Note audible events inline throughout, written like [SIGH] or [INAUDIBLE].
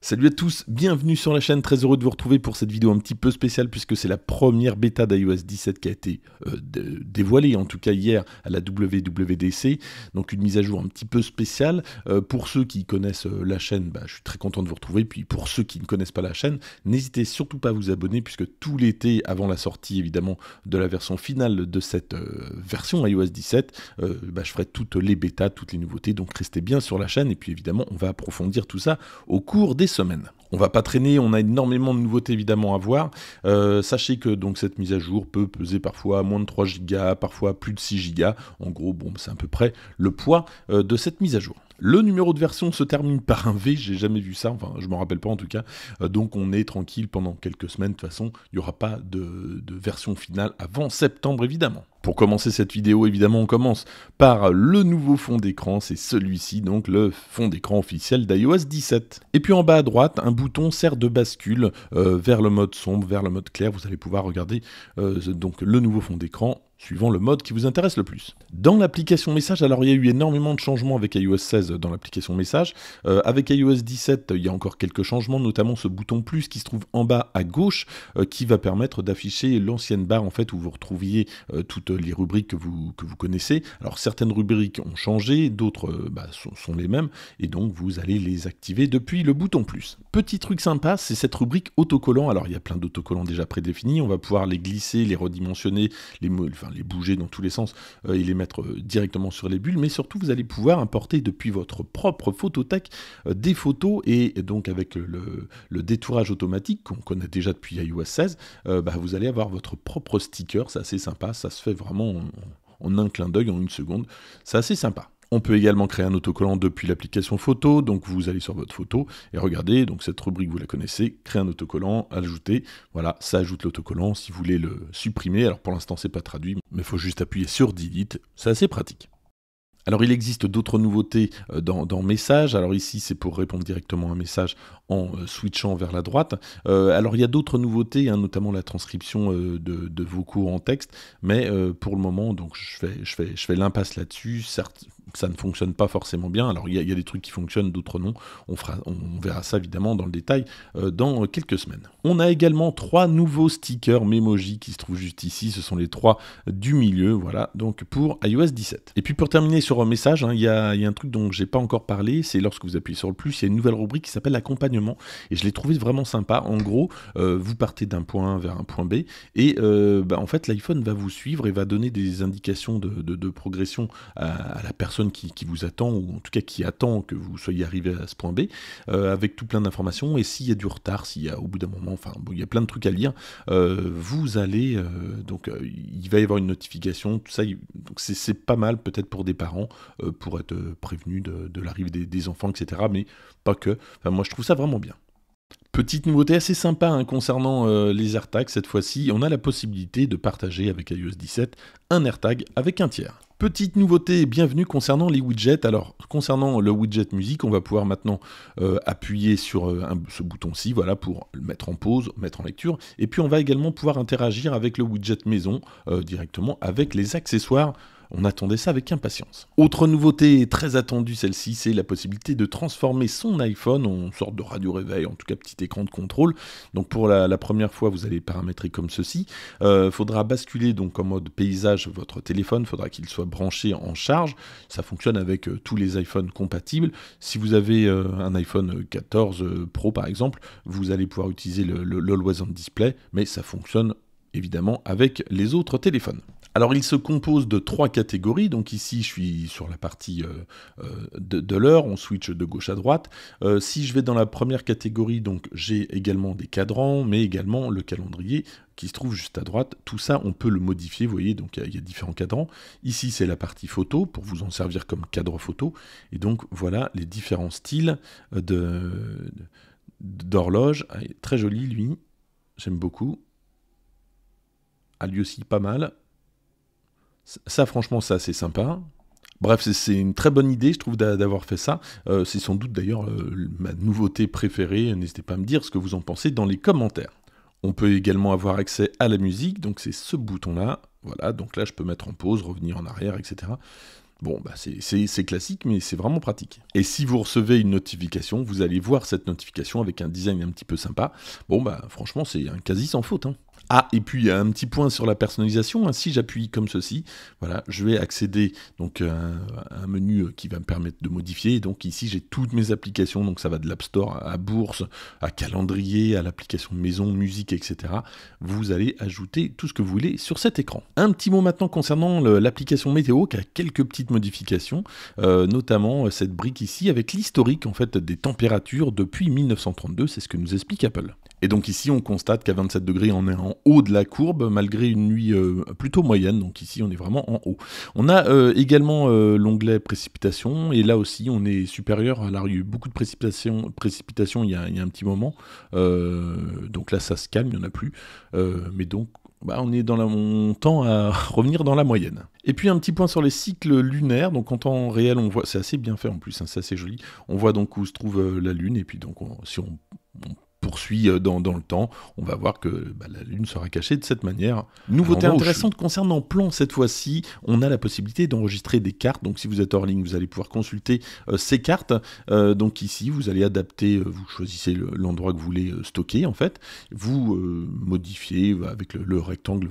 Salut à tous, bienvenue sur la chaîne, très heureux de vous retrouver pour cette vidéo un petit peu spéciale puisque c'est la première bêta d'iOS 17 qui a été euh, dévoilée, en tout cas hier à la WWDC, donc une mise à jour un petit peu spéciale. Euh, pour ceux qui connaissent euh, la chaîne, bah, je suis très content de vous retrouver, puis pour ceux qui ne connaissent pas la chaîne, n'hésitez surtout pas à vous abonner puisque tout l'été avant la sortie évidemment de la version finale de cette version iOS 17, bah, je ferai toutes les bêtas, toutes les nouveautés, donc restez bien sur la chaîne et puis évidemment on va approfondir tout ça au cours des semaines on va pas traîner, on a énormément de nouveautés évidemment à voir. Euh, sachez que donc cette mise à jour peut peser parfois moins de 3 gigas, parfois plus de 6 gigas. En gros, bon, c'est à peu près le poids euh, de cette mise à jour. Le numéro de version se termine par un V, j'ai jamais vu ça, enfin je m'en rappelle pas en tout cas. Euh, donc on est tranquille pendant quelques semaines, de toute façon, il n'y aura pas de, de version finale avant septembre évidemment. Pour commencer cette vidéo, évidemment, on commence par le nouveau fond d'écran, c'est celui-ci, donc le fond d'écran officiel d'iOS 17. Et puis en bas à droite, un bouton sert de bascule euh, vers le mode sombre, vers le mode clair. Vous allez pouvoir regarder euh, donc le nouveau fond d'écran suivant le mode qui vous intéresse le plus. Dans l'application message, alors il y a eu énormément de changements avec iOS 16 dans l'application message. Euh, avec iOS 17, il y a encore quelques changements, notamment ce bouton plus qui se trouve en bas à gauche, euh, qui va permettre d'afficher l'ancienne barre en fait où vous retrouviez euh, toutes les rubriques que vous, que vous connaissez. Alors certaines rubriques ont changé, d'autres bah, sont, les mêmes, et donc vous allez les activer depuis le bouton plus. Petit truc sympa, c'est cette rubrique autocollant. Alors il y a plein d'autocollants déjà prédéfinis, on va pouvoir les glisser, les redimensionner, les enfin, les bouger dans tous les sens euh, et les mettre euh, directement sur les bulles, mais surtout vous allez pouvoir importer depuis votre propre photothèque euh, des photos et donc avec le, détourage automatique qu'on connaît déjà depuis iOS 16, bah, vous allez avoir votre propre sticker, c'est assez sympa, ça se fait vraiment en un clin d'œil, en une seconde, c'est assez sympa. On peut également créer un autocollant depuis l'application photo, donc vous allez sur votre photo et regardez, donc cette rubrique vous la connaissez, créer un autocollant, ajouter, voilà, ça ajoute l'autocollant si vous voulez le supprimer, alors pour l'instant c'est pas traduit, mais il faut juste appuyer sur delete, c'est assez pratique. Alors il existe d'autres nouveautés euh, dans, dans Message. Alors ici c'est pour répondre directement à un message en euh, switchant vers la droite. Euh, alors il y a d'autres nouveautés, hein, notamment la transcription de, vos cours en texte, mais pour le moment donc je fais, je je l'impasse là-dessus. Certes, ça ne fonctionne pas forcément bien. Alors il y, a, des trucs qui fonctionnent, d'autres non. On, on, verra ça évidemment dans le détail dans quelques semaines. On a également trois nouveaux stickers Memoji qui se trouvent juste ici. Ce sont les trois du milieu, voilà. Donc pour iOS 17. Et puis pour terminer sur un message, hein. il y, a, un truc dont je n'ai pas encore parlé, c'est lorsque vous appuyez sur le plus, il y a une nouvelle rubrique qui s'appelle l'accompagnement. Et je l'ai trouvé vraiment sympa. En gros, euh, vous partez d'un point vers un point B, et euh, bah, en fait, l'iPhone va vous suivre et va donner des indications de, progression à, la personne qui, vous attend, ou en tout cas qui attend que vous soyez arrivé à ce point B, euh, avec tout plein d'informations. Et s'il y a du retard, s'il y a au bout d'un moment, enfin, il y a plein de trucs à lire, vous allez, donc, il va y avoir une notification, tout ça, c'est pas mal peut-être pour des parents euh, pour être euh, prévenu de, l'arrivée des, enfants, etc. Mais pas que. moi, je trouve ça vraiment bien. Petite nouveauté assez sympa hein, concernant euh, les AirTags cette fois-ci, on a la possibilité de partager avec iOS 17 un AirTag avec un tiers. Petite nouveauté, bienvenue concernant les widgets. Alors, concernant le widget musique, on va pouvoir maintenant appuyer sur ce bouton-ci, voilà, pour le mettre en pause, mettre en lecture. Et puis, on va également pouvoir interagir avec le widget maison directement avec les accessoires on attendait ça avec impatience. Autre nouveauté très attendue, celle-ci, c'est la possibilité de transformer son iPhone en sorte de radio réveil, en tout cas petit écran de contrôle. Donc pour la, première fois, vous allez paramétrer comme ceci. Il euh, faudra basculer donc en mode paysage votre téléphone, faudra qu'il soit branché en charge. Ça fonctionne avec euh, tous les iPhones compatibles. Si vous avez euh, un iPhone 14 Pro par exemple, vous allez pouvoir utiliser le, le, Display, mais ça fonctionne évidemment avec les autres téléphones. Alors il se compose de trois catégories, donc ici je suis sur la partie euh, euh, de, l'heure, on switch de gauche à droite. Euh, si je vais dans la première catégorie, donc j'ai également des cadrans, mais également le calendrier qui se trouve juste à droite. Tout ça, on peut le modifier, vous voyez, donc il y, a différents cadrans. Ici, c'est la partie photo, pour vous en servir comme cadre photo. Et donc, voilà les différents styles d'horloge. Ah, très joli, lui. J'aime beaucoup. A lui aussi, pas mal. Ça, franchement, ça, c'est sympa. Bref, c'est une très bonne idée, je trouve, d'avoir fait ça. Euh, c'est sans doute d'ailleurs ma nouveauté préférée. N'hésitez pas à me dire ce que vous en pensez dans les commentaires. On peut également avoir accès à la musique, donc c'est ce bouton-là. Voilà, donc là, je peux mettre en pause, revenir en arrière, etc. Bon, bah c'est classique, mais c'est vraiment pratique. Et si vous recevez une notification, vous allez voir cette notification avec un design un petit peu sympa. Bon, bah franchement, c'est un quasi sans faute. Hein. Ah, et puis un petit point sur la personnalisation. Hein. Si j'appuie comme ceci, voilà, je vais accéder donc à un, menu qui va me permettre de modifier. donc ici, j'ai toutes mes applications. Donc ça va de l'App Store à Bourse, à Calendrier, à l'application Maison, Musique, etc. Vous allez ajouter tout ce que vous voulez sur cet écran. Un petit mot maintenant concernant l'application Météo qui a quelques petites modifications, euh, notamment euh, cette brique ici avec l'historique en fait des températures depuis 1932. C'est ce que nous explique Apple. Et donc ici, on constate qu'à 27 degrés, on est en haut de la courbe, malgré une nuit euh, plutôt moyenne. Donc ici, on est vraiment en haut. On a euh, également euh, l'onglet précipitation, et là aussi, on est supérieur. Alors, il y a eu beaucoup de précipitations précipitation il, y a un petit moment. donc là, ça se calme, il n'y en a plus. mais donc, bah, on est dans le temps à [LAUGHS] revenir dans la moyenne. Et puis un petit point sur les cycles lunaires. Donc en temps réel, on voit, c'est assez bien fait en plus, hein, c'est assez joli. On voit donc où se trouve la Lune, et puis donc si on poursuit euh, dans, le temps, on va voir que bah, la Lune sera cachée de cette manière. Nouveauté intéressante concernant plan, cette fois-ci, on a la possibilité d'enregistrer des cartes. Donc si vous êtes hors ligne, vous allez pouvoir consulter euh, ces cartes. Euh, donc ici, vous allez adapter, vous choisissez l'endroit que vous voulez stocker en fait. Vous modifiez avec le rectangle,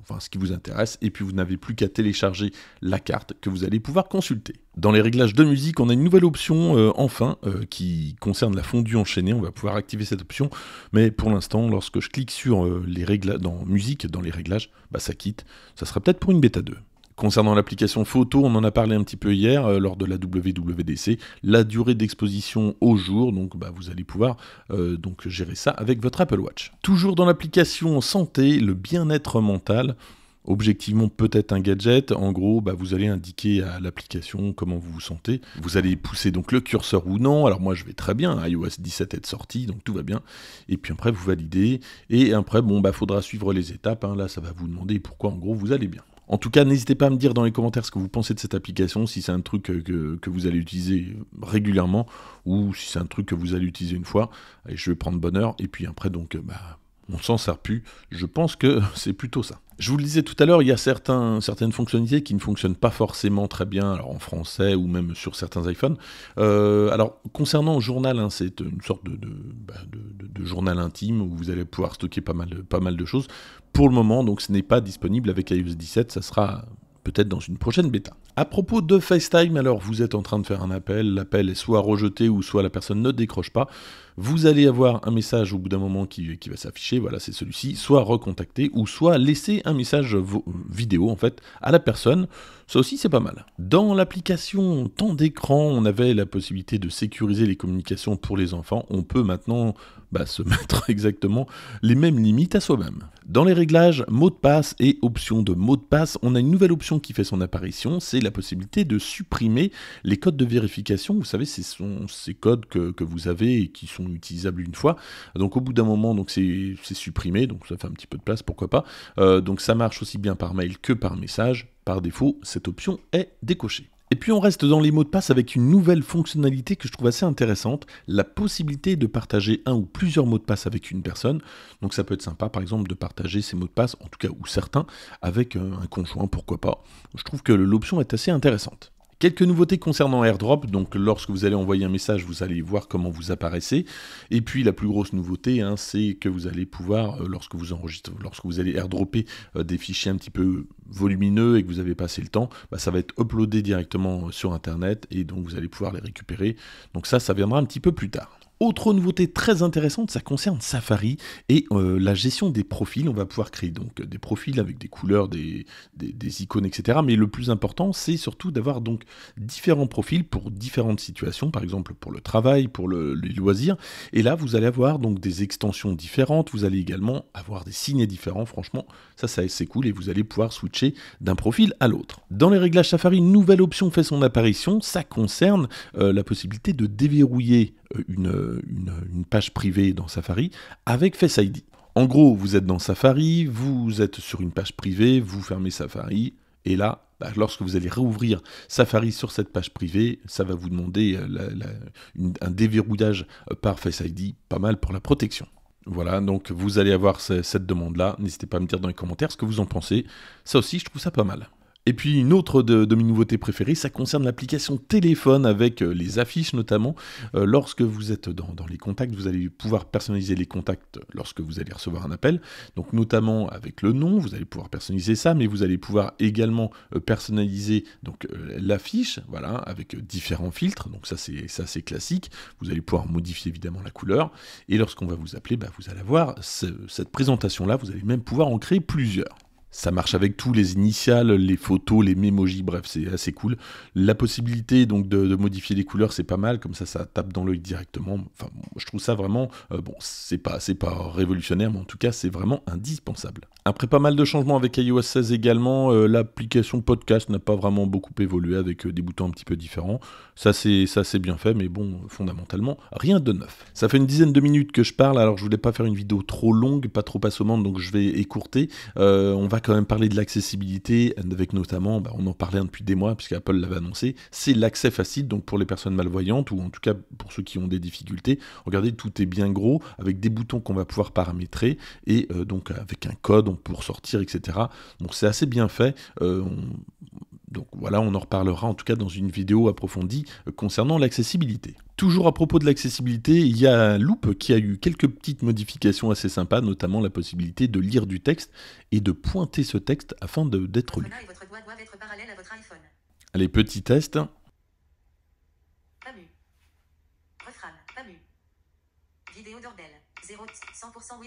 enfin ce qui vous intéresse, et puis vous n'avez plus qu'à télécharger la carte que vous allez pouvoir consulter. Dans les réglages de musique, on a une nouvelle option euh, enfin euh, qui concerne la fondue enchaînée. On va pouvoir activer cette option, mais pour l'instant, lorsque je clique sur euh, les réglages dans musique, dans les réglages, bah, ça quitte. Ça sera peut-être pour une bêta 2. Concernant l'application photo, on en a parlé un petit peu hier lors de la WWDC, la durée d'exposition au jour, donc bah, vous allez pouvoir donc gérer ça avec votre Apple Watch. Toujours dans l'application santé, le bien-être mental, objectivement peut-être un gadget. En gros, bah, vous allez indiquer à l'application comment vous vous sentez. Vous allez pousser donc le curseur ou non. Alors moi, je vais très bien. iOS 17 est sorti, donc tout va bien. Et puis après, vous validez. Et après, bon, bah, faudra suivre les étapes. Hein. Là, ça va vous demander pourquoi, en gros, vous allez bien. En tout cas, n'hésitez pas à me dire dans les commentaires ce que vous pensez de cette application, si c'est un truc euh, que, vous allez utiliser régulièrement ou si c'est un truc que vous allez utiliser une fois. Et je vais prendre bonheur. Et puis après, donc, bah, on s'en sert plus. Je pense que [LAUGHS] c'est plutôt ça. Je vous le disais tout à l'heure, il y a certains, certaines fonctionnalités qui ne fonctionnent pas forcément très bien, alors en français ou même sur certains iPhones. Euh, alors concernant le journal, hein, c'est une sorte bah, de, journal intime où vous allez pouvoir stocker pas mal, pas mal de choses. Pour le moment, donc ce n'est pas disponible avec iOS 17, ça sera peut-être dans une prochaine bêta. À propos de FaceTime, alors vous êtes en train de faire un appel, l'appel est soit rejeté ou soit la personne ne décroche pas, vous allez avoir un message au bout d'un moment qui, va s'afficher, voilà c'est celui-ci, soit recontacter ou soit laisser un message vidéo en fait à la personne, ça aussi c'est pas mal. Dans l'application temps d'écran, on avait la possibilité de sécuriser les communications pour les enfants, on peut maintenant bah, se [LAUGHS] mettre exactement les mêmes limites à soi-même. Dans les réglages mot de passe et options de mot de passe, on a une nouvelle option qui fait son apparition, c'est la possibilité de supprimer les codes de vérification. Vous savez, ce sont ces codes que, vous avez et qui sont utilisables une fois. Donc au bout d'un moment, c'est supprimé, donc ça fait un petit peu de place, pourquoi pas. Euh, donc ça marche aussi bien par mail que par message. Par défaut, cette option est décochée. Et puis on reste dans les mots de passe avec une nouvelle fonctionnalité que je trouve assez intéressante, la possibilité de partager un ou plusieurs mots de passe avec une personne. Donc ça peut être sympa par exemple de partager ces mots de passe, en tout cas ou certains, avec euh, un conjoint, pourquoi pas. Je trouve que l'option est assez intéressante. Quelques nouveautés concernant AirDrop, donc lorsque vous allez envoyer un message, vous allez voir comment vous apparaissez. Et puis la plus grosse nouveauté, hein, c'est que vous allez pouvoir, euh, lorsque vous enregistrez, lorsque vous allez airdropper euh, des fichiers un petit peu volumineux et que vous avez passé le temps, bah, ça va être uploadé directement euh, sur Internet et donc vous allez pouvoir les récupérer. Donc ça, ça viendra un petit peu plus tard. Autre nouveauté très intéressante, ça concerne Safari et euh, la gestion des profils. On va pouvoir créer donc des profils avec des couleurs, des, des, icônes, etc. Mais le plus important, c'est surtout d'avoir donc différents profils pour différentes situations, par exemple pour le travail, pour le, les loisirs. Et là, vous allez avoir donc des extensions différentes. Vous allez également avoir des signets différents. Franchement, ça, ça c'est cool et vous allez pouvoir switcher d'un profil à l'autre. Dans les réglages Safari, une nouvelle option fait son apparition. Ça concerne euh, la possibilité de déverrouiller euh, euh, euh, une, page privée dans Safari avec Face ID. En gros, vous êtes dans Safari, vous êtes sur une page privée, vous fermez Safari, et là, bah, lorsque vous allez réouvrir Safari sur cette page privée, ça va vous demander un déverrouillage par Face ID, pas mal pour la protection. Voilà, donc vous allez avoir cette demande-là. N'hésitez pas à me dire dans les commentaires ce que vous en pensez. Ça aussi, je trouve ça pas mal. Et puis une autre de, mes nouveautés préférées, ça concerne l'application téléphone avec euh, les affiches notamment. Euh, lorsque vous êtes dans, les contacts, vous allez pouvoir personnaliser les contacts lorsque vous allez recevoir un appel. Donc notamment avec le nom, vous allez pouvoir personnaliser ça, mais vous allez pouvoir également euh, personnaliser donc l'affiche, voilà, avec différents filtres. Donc ça c'est classique. Vous allez pouvoir modifier évidemment la couleur. Et lorsqu'on va vous appeler, bah, vous allez avoir cette présentation là. Vous allez même pouvoir en créer plusieurs ça marche avec tout, les initiales, les photos, les mémojis, bref, c'est assez cool. La possibilité donc de, modifier les couleurs, c'est pas mal, comme ça, ça tape dans l'œil directement. Enfin, je trouve ça vraiment, euh, bon, c'est pas, pas révolutionnaire, mais en tout cas, c'est vraiment indispensable. Après pas mal de changements avec iOS 16 également, euh, l'application podcast n'a pas vraiment beaucoup évolué avec euh, des boutons un petit peu différents. Ça, c'est, ça, c'est bien fait, mais bon, fondamentalement, rien de neuf. Ça fait une dizaine de minutes que je parle, alors je voulais pas faire une vidéo trop longue, pas trop assommante, donc je vais écourter. on va quand même parler de l'accessibilité, euh, avec notamment, bah, on en parlait depuis des mois, puisque Apple l'avait annoncé, c'est l'accès facile, donc pour les personnes malvoyantes, ou en tout cas pour ceux qui ont des difficultés. Regardez, tout est bien gros, avec des boutons qu'on va pouvoir paramétrer, et euh, donc avec un code, on peut ressortir, etc. Donc c'est assez bien fait. Euh, donc voilà, on en reparlera en tout cas dans une vidéo approfondie euh, concernant l'accessibilité. Toujours à propos de l'accessibilité, il y a Loop qui a eu quelques petites modifications assez sympas, notamment la possibilité de lire du texte et de pointer ce texte afin d'être lu. Allez, petit test. Vidéo 100%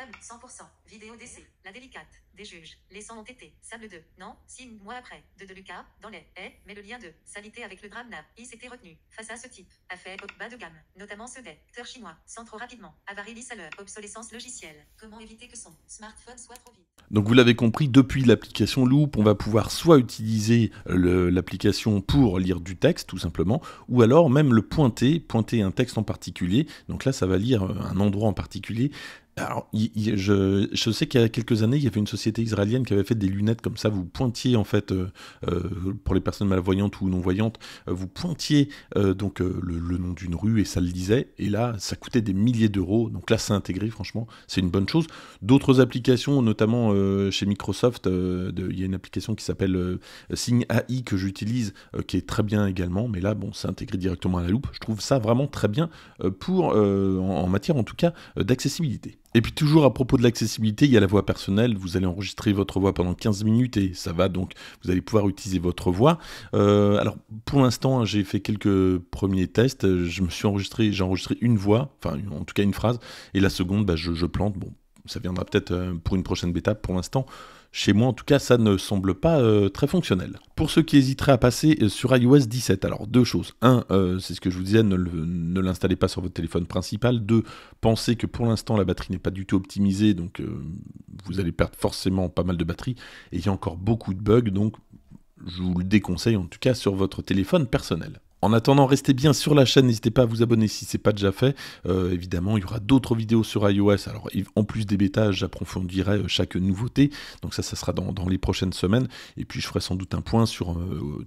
Femme, 100%. Vidéo d'essai. La délicate. Des juges. Les sons ont été. Sable 2. Non. 6 mois après. 2 de Lucas. Dans les. Eh. Mais le lien de. Salité avec le drame n'a. Il s'était retenu. Face à ce type. A fait. Bas de gamme. Notamment ce des. chinois. Sans trop rapidement. à l'heure. Obsolescence logicielle. Comment éviter que son smartphone soit trop vite. Donc vous l'avez compris, depuis l'application Loop, on va pouvoir soit utiliser l'application pour lire du texte, tout simplement, ou alors même le pointer, pointer un texte en particulier. Donc là, ça va lire un endroit en particulier. Alors, je, sais qu'il y a quelques années, il y avait une société israélienne qui avait fait des lunettes comme ça. Vous pointiez, en fait, euh, euh, pour les personnes malvoyantes ou non-voyantes, euh, vous pointiez donc le, nom d'une rue et ça le disait. Et là, ça coûtait des milliers d'euros. Donc là, c'est intégré, franchement, c'est une bonne chose. D'autres applications, notamment chez Microsoft, il y a une application qui s'appelle Sign AI que j'utilise, qui est très bien également. Mais là, bon, c'est intégré directement à la loupe. Je trouve ça vraiment très bien pour, en matière en tout cas, d'accessibilité. Et puis toujours à propos de l'accessibilité, il y a la voix personnelle, vous allez enregistrer votre voix pendant 15 minutes et ça va donc, vous allez pouvoir utiliser votre voix. Euh, alors pour l'instant, hein, j'ai fait quelques premiers tests, je me suis enregistré, j'ai enregistré une voix, enfin en tout cas une phrase, et la seconde, bah, je, je plante, bon, ça viendra peut-être euh, pour une prochaine bêta pour l'instant. Chez moi, en tout cas, ça ne semble pas euh, très fonctionnel. Pour ceux qui hésiteraient à passer euh, sur iOS 17, alors deux choses. Un, c'est ce que je vous disais, ne l'installez pas sur votre téléphone principal. Deux, pensez que pour l'instant, la batterie n'est pas du tout optimisée, donc vous allez perdre forcément pas mal de batterie. Et il y a encore beaucoup de bugs, donc je vous le déconseille en tout cas sur votre téléphone personnel. En attendant, restez bien sur la chaîne, n'hésitez pas à vous abonner si ce n'est pas déjà fait. Euh, évidemment, il y aura d'autres vidéos sur iOS. Alors, en plus des bêtas, j'approfondirai euh, chaque nouveauté. Donc ça, ça sera dans, les prochaines semaines. Et puis, je ferai sans doute un point sur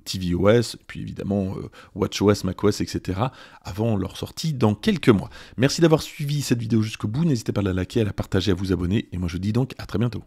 TV euh, tvOS, puis évidemment WatchOS, macOS, etc. avant leur sortie dans quelques mois. Merci d'avoir suivi cette vidéo jusqu'au bout. N'hésitez pas à la liker, à la partager, à vous abonner. Et moi, je vous dis donc à très bientôt.